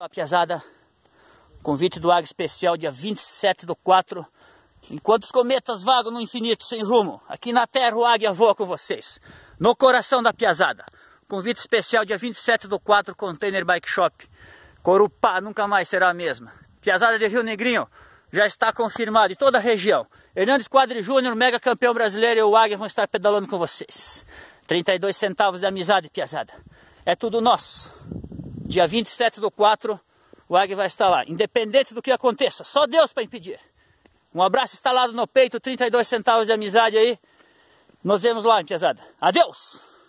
Papiazada, convite do Águia Especial, dia 27 do 4. Enquanto os cometas vagam no infinito sem rumo, aqui na Terra o Águia voa com vocês, no coração da Piazada. Convite especial, dia 27 do 4, Container Bike Shop. Corupá nunca mais será a mesma. Piazada de Rio Negrinho já está confirmado em toda a região. Hernandes Quadri Júnior, mega campeão brasileiro e o Águia vão estar pedalando com vocês. 32 centavos de amizade, Piazada. É tudo nosso. Dia 27 do 4, o Águia vai estar lá, independente do que aconteça, só Deus para impedir. Um abraço instalado no peito, 32 centavos de amizade aí. Nos vemos lá, piazada. Adeus!